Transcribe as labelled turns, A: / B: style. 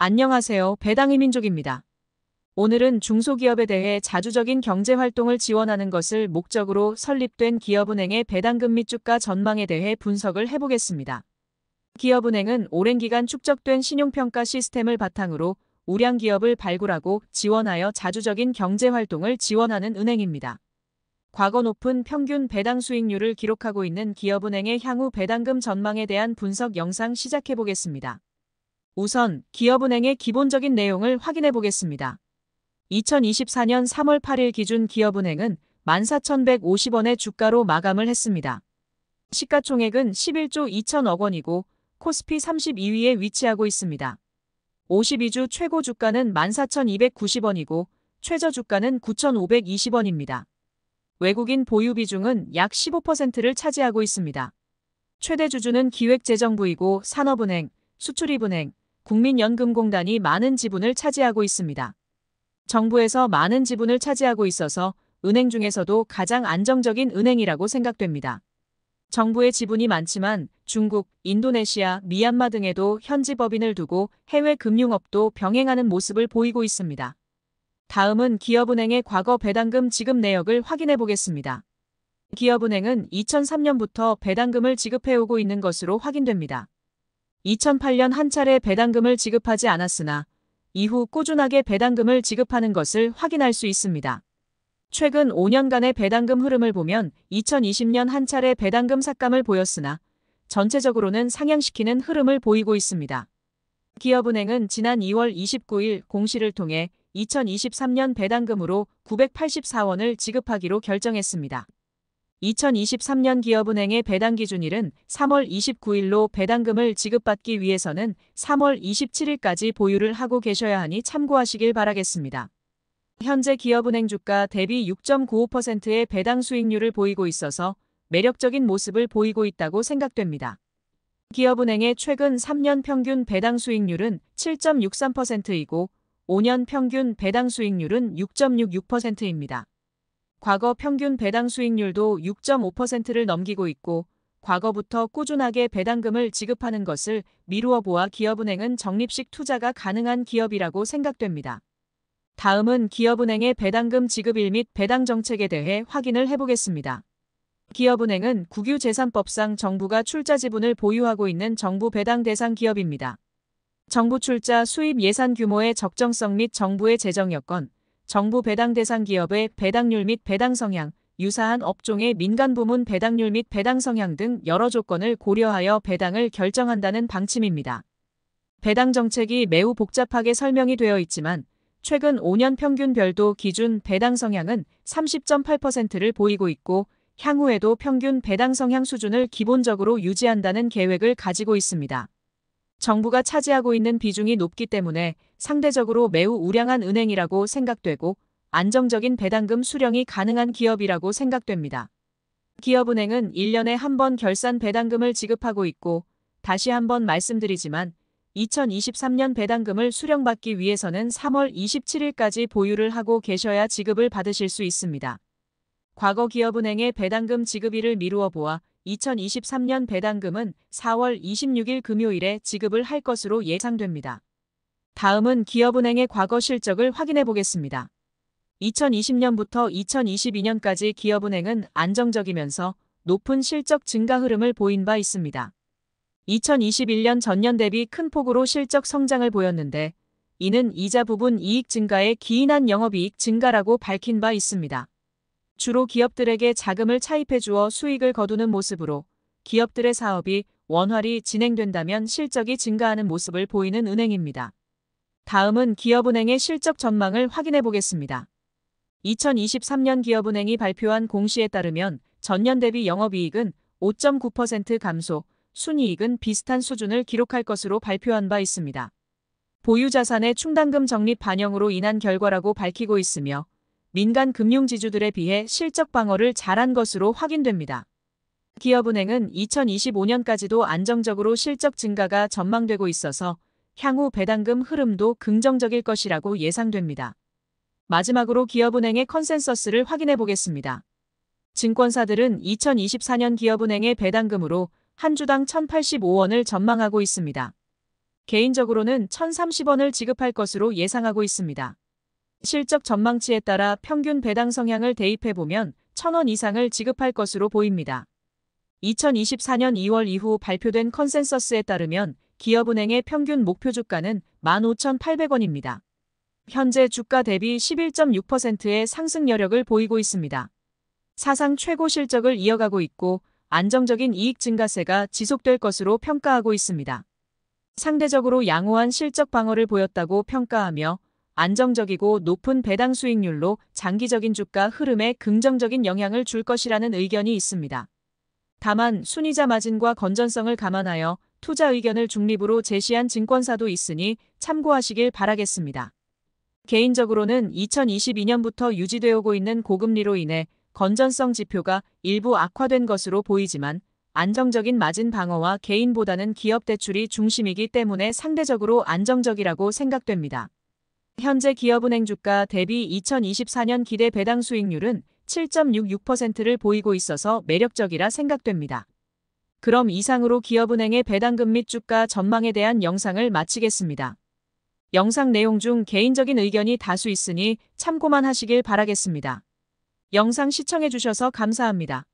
A: 안녕하세요. 배당의 민족입니다. 오늘은 중소기업에 대해 자주적인 경제활동을 지원하는 것을 목적으로 설립된 기업은행의 배당금 및 주가 전망에 대해 분석을 해보겠습니다. 기업은행은 오랜 기간 축적된 신용평가 시스템을 바탕으로 우량 기업을 발굴하고 지원하여 자주적인 경제활동을 지원하는 은행입니다. 과거 높은 평균 배당 수익률을 기록하고 있는 기업은행의 향후 배당금 전망에 대한 분석 영상 시작해보겠습니다. 우선 기업은행의 기본적인 내용을 확인해 보겠습니다. 2024년 3월 8일 기준 기업은행은 14,150원의 주가로 마감을 했습니다. 시가총액은 11조 2천억 원이고 코스피 32위에 위치하고 있습니다. 52주 최고 주가는 14,290원이고 최저 주가는 9,520원입니다. 외국인 보유 비중은 약 15%를 차지하고 있습니다. 최대 주주는 기획재정부이고 산업은행, 수출입은행, 국민연금공단이 많은 지분을 차지하고 있습니다. 정부에서 많은 지분을 차지하고 있어서 은행 중에서도 가장 안정적인 은행이라고 생각됩니다. 정부의 지분이 많지만 중국, 인도네시아, 미얀마 등에도 현지 법인을 두고 해외 금융업도 병행하는 모습을 보이고 있습니다. 다음은 기업은행의 과거 배당금 지급 내역을 확인해 보겠습니다. 기업은행은 2003년부터 배당금을 지급해오고 있는 것으로 확인됩니다. 2008년 한 차례 배당금을 지급하지 않았으나 이후 꾸준하게 배당금을 지급하는 것을 확인할 수 있습니다. 최근 5년간의 배당금 흐름을 보면 2020년 한 차례 배당금 삭감을 보였으나 전체적으로는 상향시키는 흐름을 보이고 있습니다. 기업은행은 지난 2월 29일 공시를 통해 2023년 배당금으로 984원을 지급하기로 결정했습니다. 2023년 기업은행의 배당 기준일은 3월 29일로 배당금을 지급받기 위해서는 3월 27일까지 보유를 하고 계셔야 하니 참고하시길 바라겠습니다. 현재 기업은행 주가 대비 6.95%의 배당 수익률을 보이고 있어서 매력적인 모습을 보이고 있다고 생각됩니다. 기업은행의 최근 3년 평균 배당 수익률은 7.63%이고 5년 평균 배당 수익률은 6.66%입니다. 과거 평균 배당 수익률도 6.5%를 넘기고 있고 과거부터 꾸준하게 배당금을 지급하는 것을 미루어 보아 기업은행은 적립식 투자가 가능한 기업이라고 생각됩니다. 다음은 기업은행의 배당금 지급일 및 배당 정책에 대해 확인을 해보겠습니다. 기업은행은 국유재산법상 정부가 출자 지분을 보유하고 있는 정부 배당 대상 기업입니다. 정부 출자 수입 예산 규모의 적정성 및 정부의 재정 여건, 정부 배당 대상 기업의 배당률 및 배당 성향, 유사한 업종의 민간 부문 배당률 및 배당 성향 등 여러 조건을 고려하여 배당을 결정한다는 방침입니다. 배당 정책이 매우 복잡하게 설명이 되어 있지만 최근 5년 평균 별도 기준 배당 성향은 30.8%를 보이고 있고 향후에도 평균 배당 성향 수준을 기본적으로 유지한다는 계획을 가지고 있습니다. 정부가 차지하고 있는 비중이 높기 때문에 상대적으로 매우 우량한 은행이라고 생각되고 안정적인 배당금 수령이 가능한 기업이라고 생각됩니다. 기업은행은 1년에 한 번 결산 배당금을 지급하고 있고 다시 한 번 말씀드리지만 2023년 배당금을 수령받기 위해서는 3월 27일까지 보유를 하고 계셔야 지급을 받으실 수 있습니다. 과거 기업은행의 배당금 지급일을 미루어 보아 2023년 배당금은 4월 26일 금요일에 지급을 할 것으로 예상됩니다. 다음은 기업은행의 과거 실적을 확인해 보겠습니다. 2020년부터 2022년까지 기업은행은 안정적이면서 높은 실적 증가 흐름을 보인 바 있습니다. 2021년 전년 대비 큰 폭으로 실적 성장을 보였는데 이는 이자 부분 이익 증가에 기인한 영업이익 증가라고 밝힌 바 있습니다. 주로 기업들에게 자금을 차입해 주어 수익을 거두는 모습으로 기업들의 사업이 원활히 진행된다면 실적이 증가하는 모습을 보이는 은행입니다. 다음은 기업은행의 실적 전망을 확인해 보겠습니다. 2023년 기업은행이 발표한 공시에 따르면 전년 대비 영업이익은 5.9% 감소, 순이익은 비슷한 수준을 기록할 것으로 발표한 바 있습니다. 보유자산의 충당금 적립 반영으로 인한 결과라고 밝히고 있으며 민간 금융지주들에 비해 실적 방어를 잘한 것으로 확인됩니다. 기업은행은 2025년까지도 안정적으로 실적 증가가 전망되고 있어서 향후 배당금 흐름도 긍정적일 것이라고 예상됩니다. 마지막으로 기업은행의 컨센서스를 확인해 보겠습니다. 증권사들은 2024년 기업은행의 배당금으로 한 주당 1,085원을 전망하고 있습니다. 개인적으로는 1,030원을 지급할 것으로 예상하고 있습니다. 실적 전망치에 따라 평균 배당 성향을 대입해보면 1,000원 이상을 지급할 것으로 보입니다. 2024년 2월 이후 발표된 컨센서스에 따르면 기업은행의 평균 목표 주가는 15,800원입니다. 현재 주가 대비 11.6%의 상승 여력을 보이고 있습니다. 사상 최고 실적을 이어가고 있고 안정적인 이익 증가세가 지속될 것으로 평가하고 있습니다. 상대적으로 양호한 실적 방어를 보였다고 평가하며 안정적이고 높은 배당 수익률로 장기적인 주가 흐름에 긍정적인 영향을 줄 것이라는 의견이 있습니다. 다만 순이자 마진과 건전성을 감안하여 투자 의견을 중립으로 제시한 증권사도 있으니 참고하시길 바라겠습니다. 개인적으로는 2022년부터 유지되고 있는 고금리로 인해 건전성 지표가 일부 악화된 것으로 보이지만 안정적인 마진 방어와 개인보다는 기업 대출이 중심이기 때문에 상대적으로 안정적이라고 생각됩니다. 현재 기업은행 주가 대비 2024년 기대 배당 수익률은 7.66%를 보이고 있어서 매력적이라 생각됩니다. 그럼 이상으로 기업은행의 배당금 및 주가 전망에 대한 영상을 마치겠습니다. 영상 내용 중 개인적인 의견이 다수 있으니 참고만 하시길 바라겠습니다. 영상 시청해주셔서 감사합니다.